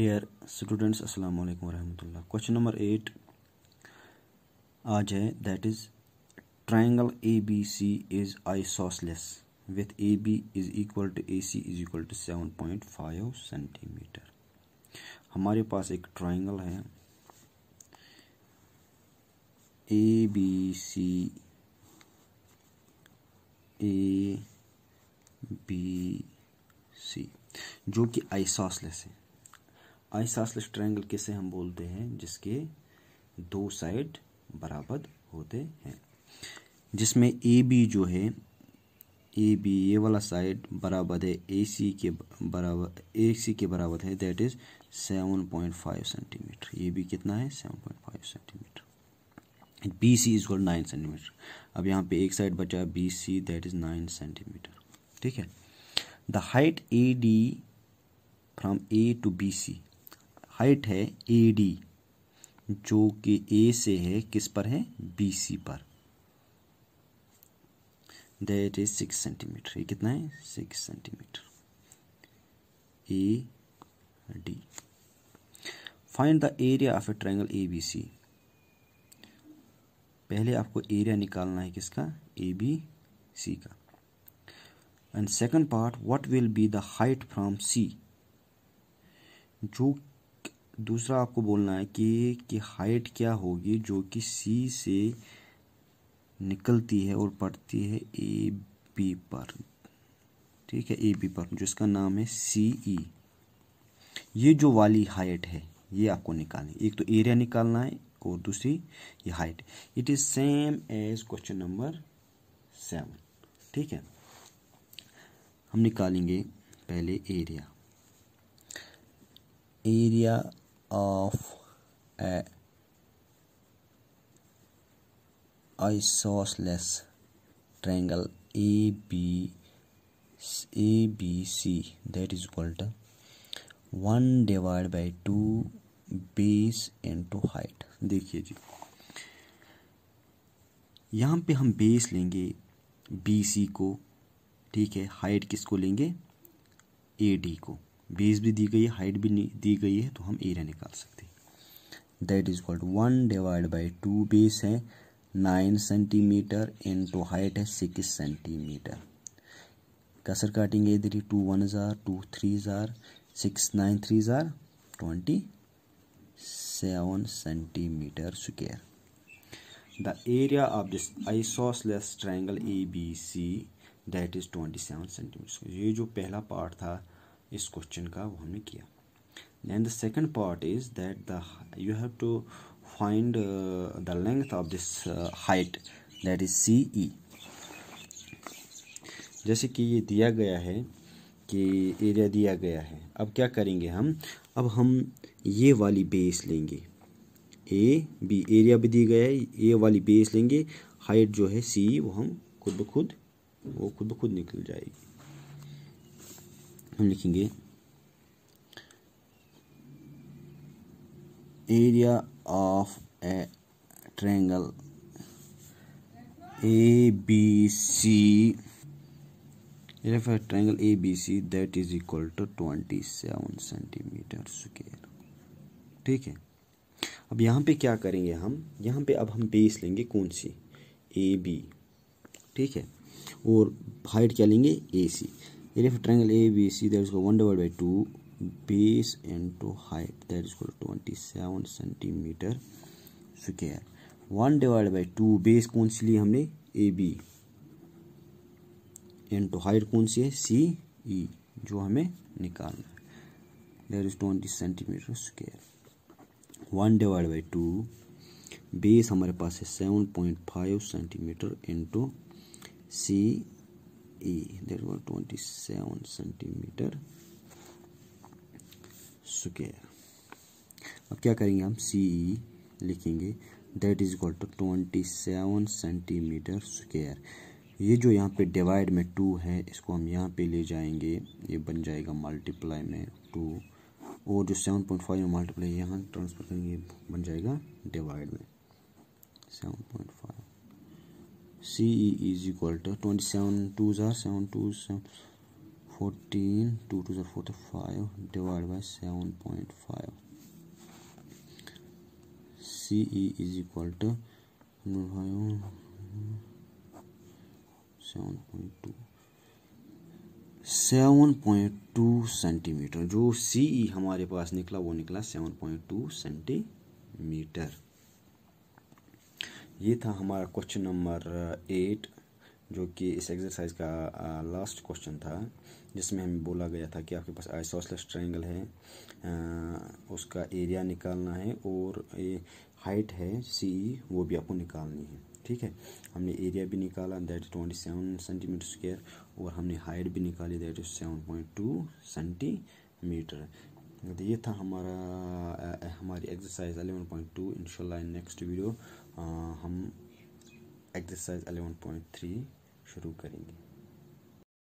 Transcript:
Dear students अस्सलाम वालेकुम वरहमतुल्लाह question number eight आज है that is triangle A C is isosceles with A B is equal to A C is equal to seven point five centimetre हमारे पास एक triangle है ए B सी ए B सी जो कि आईसॉसलेस है आइसासलेस ट्रायंगल किसे हम बोलते हैं जिसके दो साइड बराबर होते हैं जिसमें ए बी जो है ए बी ये वाला साइड बराबर है ए सी के बराबर ए सी के बराबर है that is seven point five centimetre A B कितना है seven point five centimetre B C is nine centimetre अब यहाँ पे एक साइड बचा B C that is nine centimetre ठीक है the height A D from A to B C height है ए डी जो कि ए से है किस पर है बी सी पर दैट इज सिक्स सेंटीमीटर ये कितना है six centimetre A D find the area of a triangle A B C पहले आपको एरिया निकालना है किसका ए बी सी का and second part what will be the height from C जो दूसरा आपको बोलना है कि कि हाइट क्या होगी जो कि सी से निकलती है और पड़ती है ए बी पर ठीक है ए बी पर जिसका नाम है सी ई e। ये जो वाली हाइट है ये आपको निकालनी एक तो एरिया निकालना है और दूसरी ये height it is same as question number seven ठीक है हम निकालेंगे पहले area area of a isosceles triangle a a b b c that is equal to 1 divided by 2 base into height देखिए जी यहां पे हम बेस लेंगे बी सी को ठीक है हाइट किसको लेंगे ए डी को बेस भी दी गई है हाइट भी दी गई है तो हम एरिया निकाल सकते हैं that is called one divide by two base है नाइन सेंटीमीटर टू हाइट है सिक्स सेंटीमीटर कसर काटेंगे इधर ही टू वन हज़ार टू थ्री हजार सिक्स नाइन थ्री हजार twenty seven centimetre square the area of this area triangle A B C that is twenty seven centimetre ये जो पहला पार्ट था इस क्वेश्चन का वो हमने किया and the second part is that the you have to find the length of this height that is C E जैसे कि ये दिया गया है कि एरिया दिया गया है अब क्या करेंगे हम अब हम ये वाली बेस लेंगे ए बी एरिया भी दिया गया है ए वाली बेस लेंगे हाइट जो है सी वो हम खुद ब खुद वो खुद ब खुद निकल जाएगी हम लिखेंगे area of a triangle A B C area of a triangle A B C that is equal to twenty seven centimetre square ठीक है अब यहाँ पे क्या करेंगे हम यहाँ पे अब हम बेस लेंगे कौन सी ए बी ठीक है और हाइट क्या लेंगे A C area of triangle A B C that is one divide by two base into height that is twenty seven centimetre square one divide by two base कौन सी ली हमने A B into height कौन सी है सी ई e, जो हमें निकालना है there is twenty centimetre square one divide by two base हमारे पास है seven point five centimetre into C A that was 27 centimeter square अब क्या करेंगे हम सी ई लिखेंगे that is equal to twenty seven centimetre square ये जो यहाँ पे डिवाइड में टू है इसको हम यहाँ पे ले जाएंगे ये बन जाएगा मल्टीप्लाई में टू और जो सेवन पॉइंट फाइव में मल्टीप्लाई यहाँ ट्रांसफर करेंगे बन जाएगा डिवाइड में seven point five CE is equal to 27 twos are 7 twos 7, 14 2 twos are 45 divided by 7.5 CE is equal to 7.2 7.2 centimetre जो सी हमारे पास निकला वो निकला 7.2 सेंटीमीटर ये था हमारा क्वेश्चन नंबर एट जो कि इस एक्सरसाइज का लास्ट uh, क्वेश्चन था जिसमें हमें बोला गया था कि आपके पास आइसोसलेस ट्रायंगल है आ, uh, उसका एरिया निकालना है और ये हाइट है सी वो भी आपको निकालनी है ठीक है हमने एरिया भी निकाला that twenty seven centimetre square और हमने हाइट भी निकाली that is seven point two centimetre ये था हमारा uh, हमारी एक्सरसाइज अलेवन पॉइंट टू इनशाला नेक्स्ट वीडियो हम एक्सरसाइज 11.3 शुरू करेंगे